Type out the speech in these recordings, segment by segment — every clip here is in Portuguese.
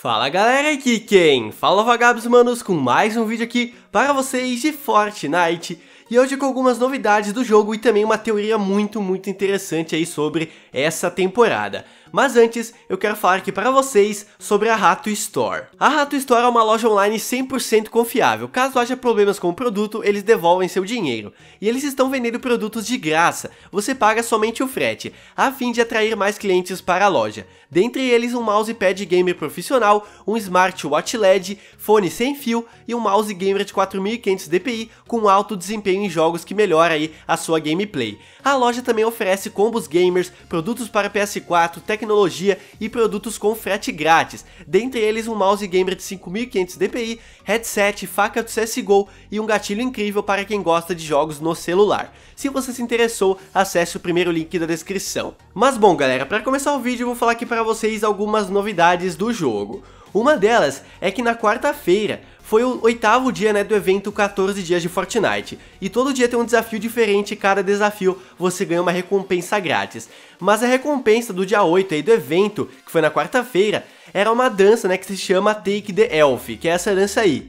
Fala galera, aqui quem? Fala vagabos manos com mais um vídeo aqui para vocês de Fortnite e hoje com algumas novidades do jogo e também uma teoria muito, muito interessante aí sobre essa temporada. Mas antes, eu quero falar aqui para vocês sobre a Rato Store. A Rato Store é uma loja online 100% confiável. Caso haja problemas com o produto, eles devolvem seu dinheiro. E eles estão vendendo produtos de graça. Você paga somente o frete, a fim de atrair mais clientes para a loja. Dentre eles, um mousepad gamer profissional, um smartwatch LED, fone sem fio e um mouse gamer de 4500 DPI com alto desempenho em jogos que melhora aí a sua gameplay. A loja também oferece combos gamers, produtos para PS4, tecnologia e produtos com frete grátis, dentre eles um mouse gamer de 5500 DPI, headset, faca do CSGO e um gatilho incrível para quem gosta de jogos no celular. Se você se interessou, acesse o primeiro link da descrição. Mas bom galera, para começar o vídeo eu vou falar aqui para vocês algumas novidades do jogo. Uma delas é que na quarta-feira foi o oitavo dia né, do evento 14 dias de Fortnite. E todo dia tem um desafio diferente, E cada desafio você ganha uma recompensa grátis. Mas a recompensa do dia 8 aí do evento, que foi na quarta-feira, era uma dança né, que se chama Take the Elf, que é essa dança aí.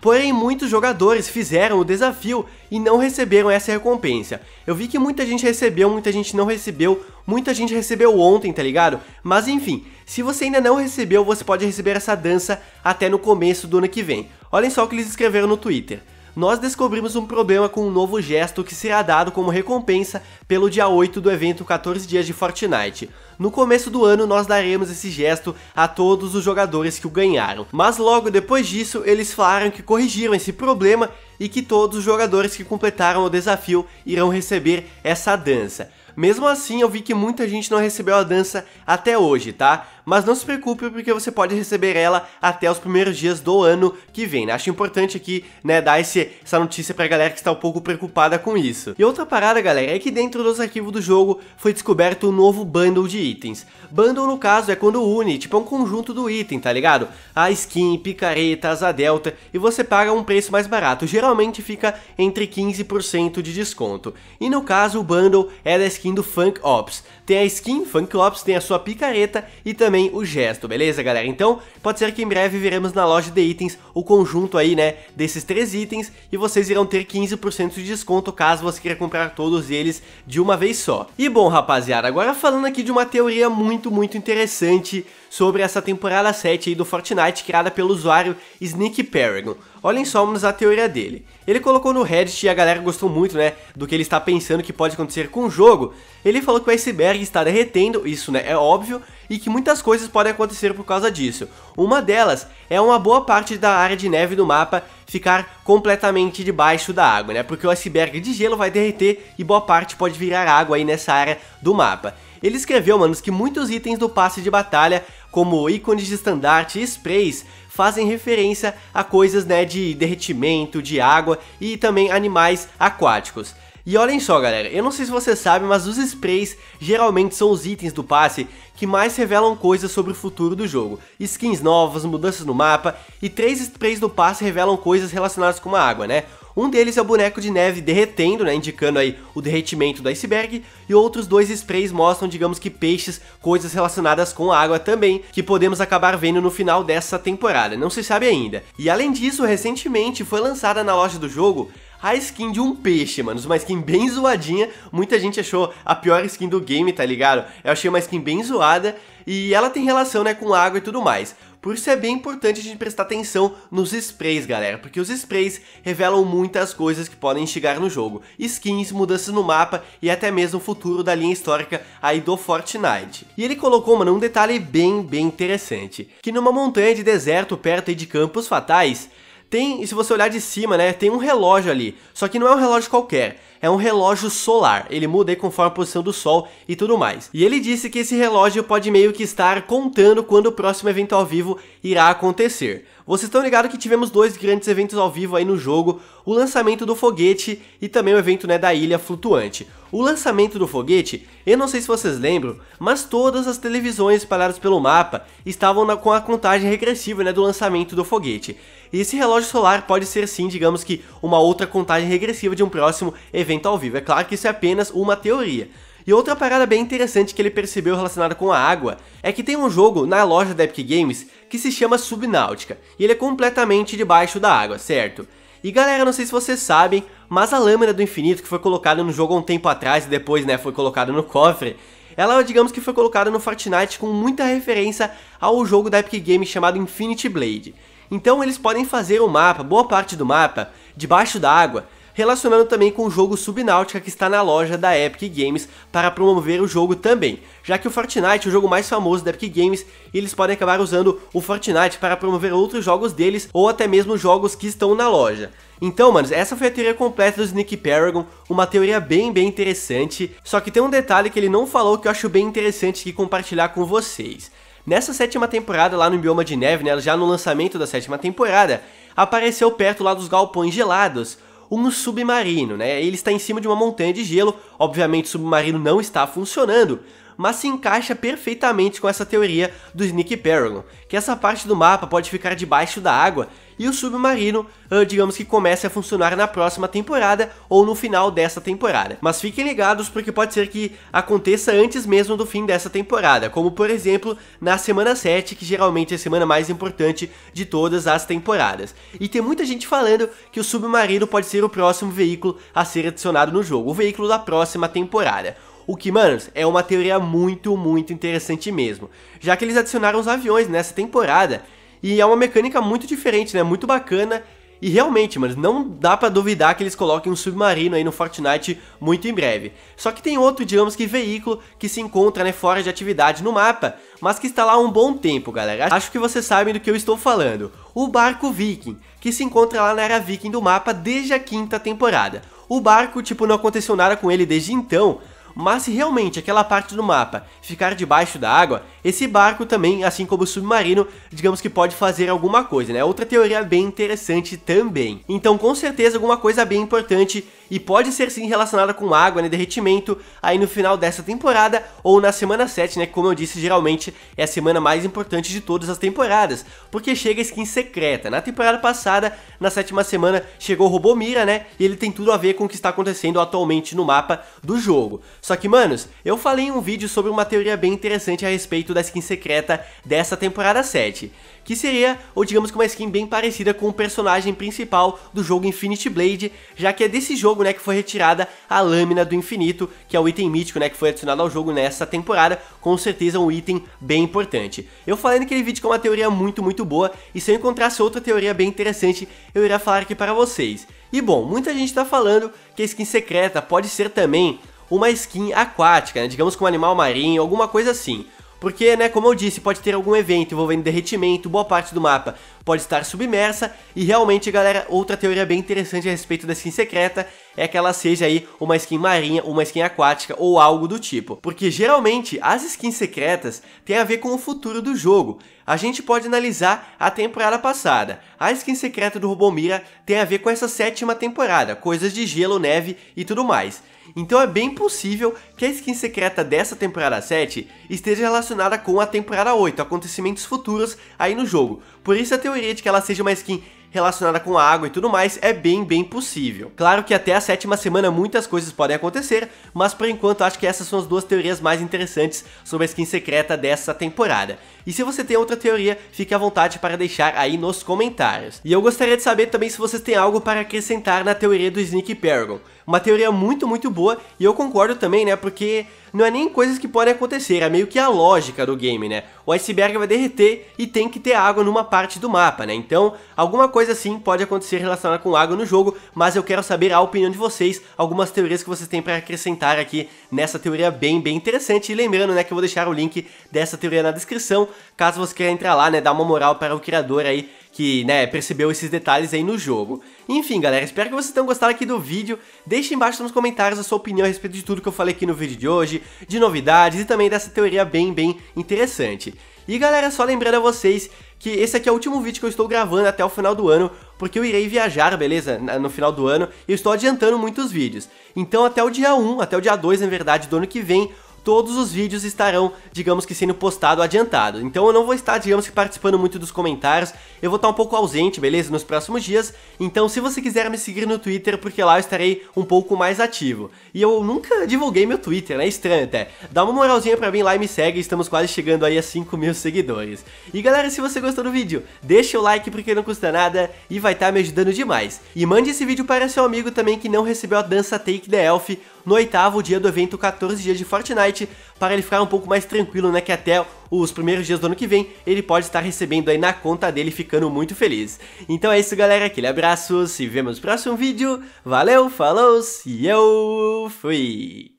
Porém, muitos jogadores fizeram o desafio e não receberam essa recompensa. Eu vi que muita gente recebeu, muita gente não recebeu, muita gente recebeu ontem, tá ligado? Mas enfim, se você ainda não recebeu, você pode receber essa dança até no começo do ano que vem. Olhem só o que eles escreveram no Twitter nós descobrimos um problema com um novo gesto que será dado como recompensa pelo dia 8 do evento 14 dias de Fortnite. No começo do ano nós daremos esse gesto a todos os jogadores que o ganharam, mas logo depois disso eles falaram que corrigiram esse problema e que todos os jogadores que completaram o desafio irão receber essa dança. Mesmo assim, eu vi que muita gente não recebeu a dança até hoje, tá? Mas não se preocupe porque você pode receber ela até os primeiros dias do ano que vem. Né? Acho importante aqui, né, dar esse, essa notícia pra galera que está um pouco preocupada com isso. E outra parada, galera, é que dentro dos arquivos do jogo foi descoberto um novo bundle de itens. Bundle, no caso, é quando une, tipo, é um conjunto do item, tá ligado? A skin, picareta, asa delta, e você paga um preço mais barato. Geralmente geralmente fica entre 15% de desconto. E no caso, o bundle é da skin do Funk Ops, tem a skin, Funk Lopes tem a sua picareta e também o gesto, beleza galera? Então pode ser que em breve veremos na loja de itens o conjunto aí né, desses três itens e vocês irão ter 15% de desconto caso você queira comprar todos eles de uma vez só. E bom rapaziada, agora falando aqui de uma teoria muito muito interessante sobre essa temporada 7 aí do Fortnite criada pelo usuário Sneak Paragon. Olhem só a teoria dele. Ele colocou no Reddit e a galera gostou muito, né, do que ele está pensando que pode acontecer com o jogo. Ele falou que o iceberg está derretendo, isso né, é óbvio, e que muitas coisas podem acontecer por causa disso. Uma delas é uma boa parte da área de neve do mapa ficar completamente debaixo da água, né? Porque o iceberg de gelo vai derreter e boa parte pode virar água aí nessa área do mapa. Ele escreveu, manos, que muitos itens do passe de batalha, como ícones de estandarte e sprays, fazem referência a coisas né, de derretimento, de água e também animais aquáticos. E olhem só galera, eu não sei se você sabe, mas os sprays geralmente são os itens do passe que mais revelam coisas sobre o futuro do jogo. Skins novas, mudanças no mapa e três sprays do passe revelam coisas relacionadas com a água, né? Um deles é o boneco de neve derretendo, né, indicando aí o derretimento do iceberg, e outros dois sprays mostram, digamos que peixes, coisas relacionadas com a água também, que podemos acabar vendo no final dessa temporada, não se sabe ainda. E além disso, recentemente foi lançada na loja do jogo a skin de um peixe, mano. Uma skin bem zoadinha. Muita gente achou a pior skin do game, tá ligado? Eu achei uma skin bem zoada e ela tem relação, né, com água e tudo mais. Por isso é bem importante a gente prestar atenção nos sprays, galera, porque os sprays revelam muitas coisas que podem chegar no jogo. Skins, mudanças no mapa e até mesmo o futuro da linha histórica aí do Fortnite. E ele colocou, mano, um detalhe bem, bem interessante, que numa montanha de deserto perto aí de Campos Fatais, tem, e se você olhar de cima, né, tem um relógio ali. Só que não é um relógio qualquer, é um relógio solar. Ele muda conforme a posição do sol e tudo mais. E ele disse que esse relógio pode meio que estar contando quando o próximo evento ao vivo irá acontecer. Vocês estão ligados que tivemos dois grandes eventos ao vivo aí no jogo, o lançamento do foguete e também o evento né, da ilha flutuante. O lançamento do foguete, eu não sei se vocês lembram, mas todas as televisões espalhadas pelo mapa estavam na, com a contagem regressiva né, do lançamento do foguete. E esse relógio solar pode ser sim, digamos que, uma outra contagem regressiva de um próximo evento ao vivo. É claro que isso é apenas uma teoria. E outra parada bem interessante que ele percebeu relacionada com a água é que tem um jogo na loja da Epic Games que se chama Subnáutica, e ele é completamente debaixo da água, certo? E galera, não sei se vocês sabem, mas a lâmina do infinito que foi colocada no jogo há um tempo atrás e depois, né, foi colocada no cofre, ela, digamos que foi colocada no Fortnite com muita referência ao jogo da Epic Games chamado Infinity Blade. Então eles podem fazer o um mapa, boa parte do mapa, debaixo da água, relacionando também com o jogo Subnáutica que está na loja da Epic Games para promover o jogo também, já que o Fortnite é o jogo mais famoso da Epic Games e eles podem acabar usando o Fortnite para promover outros jogos deles ou até mesmo jogos que estão na loja. Então, manos, essa foi a teoria completa do Sneak Paragon, uma teoria bem, bem interessante, só que tem um detalhe que ele não falou que eu acho bem interessante de compartilhar com vocês. Nessa sétima temporada, lá no Bioma de Neve, né, já no lançamento da sétima temporada, apareceu perto lá dos galpões gelados um submarino, né? Ele está em cima de uma montanha de gelo, obviamente o submarino não está funcionando, mas se encaixa perfeitamente com essa teoria do Sneaky Paragon, que essa parte do mapa pode ficar debaixo da água e o submarino, ah, digamos que comece a funcionar na próxima temporada ou no final dessa temporada. Mas fiquem ligados porque pode ser que aconteça antes mesmo do fim dessa temporada, como por exemplo na semana 7, que geralmente é a semana mais importante de todas as temporadas. E tem muita gente falando que o submarino pode ser o próximo veículo a ser adicionado no jogo, o veículo da próxima temporada. O que, mano, é uma teoria muito, muito interessante mesmo. Já que eles adicionaram os aviões nessa temporada. E é uma mecânica muito diferente, né? Muito bacana. E realmente, mano, não dá para duvidar que eles coloquem um submarino aí no Fortnite muito em breve. Só que tem outro, digamos que veículo, que se encontra né, fora de atividade no mapa, mas que está lá há um bom tempo, galera. Acho que vocês sabem do que eu estou falando. O barco viking, que se encontra lá na era viking do mapa desde a quinta temporada. O barco, tipo, não aconteceu nada com ele desde então, mas se realmente aquela parte do mapa ficar debaixo da água, esse barco também, assim como o submarino, digamos que pode fazer alguma coisa, né? Outra teoria bem interessante também. Então, com certeza, alguma coisa bem importante e pode ser sim relacionada com água, né, derretimento, aí no final dessa temporada ou na semana 7, né, como eu disse, geralmente é a semana mais importante de todas as temporadas, porque chega a skin secreta. Na temporada passada, na sétima semana, chegou o Robô Mira, né, e ele tem tudo a ver com o que está acontecendo atualmente no mapa do jogo. Só que, manos, eu falei em um vídeo sobre uma teoria bem interessante a respeito da skin secreta dessa temporada 7, que seria, ou digamos que uma skin bem parecida com o personagem principal do jogo Infinity Blade, já que é desse jogo jogo, né, que foi retirada a Lâmina do Infinito, que é o item mítico, né, que foi adicionado ao jogo nessa temporada, com certeza um item bem importante. Eu falei naquele vídeo que é uma teoria muito, muito boa, e se eu encontrasse outra teoria bem interessante, eu iria falar aqui para vocês. E bom, muita gente está falando que a skin secreta pode ser também uma skin aquática, né, digamos com um animal marinho, alguma coisa assim. Porque, né, como eu disse, pode ter algum evento envolvendo derretimento, boa parte do mapa pode estar submersa, e realmente, galera, outra teoria bem interessante a respeito da skin secreta é que ela seja aí uma skin marinha, uma skin aquática ou algo do tipo. Porque geralmente as skins secretas têm a ver com o futuro do jogo. A gente pode analisar a temporada passada. A skin secreta do Robomira tem a ver com essa sétima temporada, coisas de gelo, neve e tudo mais. Então é bem possível que a skin secreta dessa temporada 7 esteja relacionada com a temporada 8, acontecimentos futuros aí no jogo. Por isso a teoria de que ela seja uma skin relacionada com a água e tudo mais, é bem, bem possível. Claro que até a sétima semana muitas coisas podem acontecer, mas por enquanto acho que essas são as duas teorias mais interessantes sobre a skin secreta dessa temporada. E se você tem outra teoria, fique à vontade para deixar aí nos comentários. E eu gostaria de saber também se vocês têm algo para acrescentar na teoria do Sneak Paragon. Uma teoria muito, muito boa, e eu concordo também, né, porque não é nem coisas que podem acontecer, é meio que a lógica do game, né? O iceberg vai derreter e tem que ter água numa parte do mapa, né? Então, alguma coisa assim pode acontecer relacionada com água no jogo, mas eu quero saber a opinião de vocês, algumas teorias que vocês têm para acrescentar aqui nessa teoria bem, bem interessante. E lembrando, né, que eu vou deixar o link dessa teoria na descrição, caso você queira entrar lá, né, dar uma moral para o criador aí que, né, percebeu esses detalhes aí no jogo. Enfim, galera, espero que vocês tenham gostado aqui do vídeo. Deixe embaixo nos comentários a sua opinião a respeito de tudo que eu falei aqui no vídeo de hoje, de novidades e também dessa teoria bem, bem interessante. E galera, só lembrando a vocês que esse aqui é o último vídeo que eu estou gravando até o final do ano, porque eu irei viajar, beleza? No final do ano, e eu estou adiantando muitos vídeos. Então até o dia 1, até o dia 2, na verdade, do ano que vem, todos os vídeos estarão, digamos que sendo postado adiantado. Então eu não vou estar, digamos que participando muito dos comentários, eu vou estar um pouco ausente, beleza, nos próximos dias. Então se você quiser me seguir no Twitter, porque lá eu estarei um pouco mais ativo. E eu nunca divulguei meu Twitter, né? Estranho até. Dá uma moralzinha pra mim lá e me segue, estamos quase chegando aí a 5 mil seguidores. E galera, se você gostou do vídeo, deixa o like porque não custa nada e vai estar tá me ajudando demais. E mande esse vídeo para seu amigo também que não recebeu a dança Take the Elf no oitavo dia do evento 14 dias de Fortnite site para ele ficar um pouco mais tranquilo, né? Que até os primeiros dias do ano que vem ele pode estar recebendo aí na conta dele, ficando muito feliz. Então é isso, galera. Aquele abraço, se vemos no próximo vídeo. Valeu, falou e eu fui!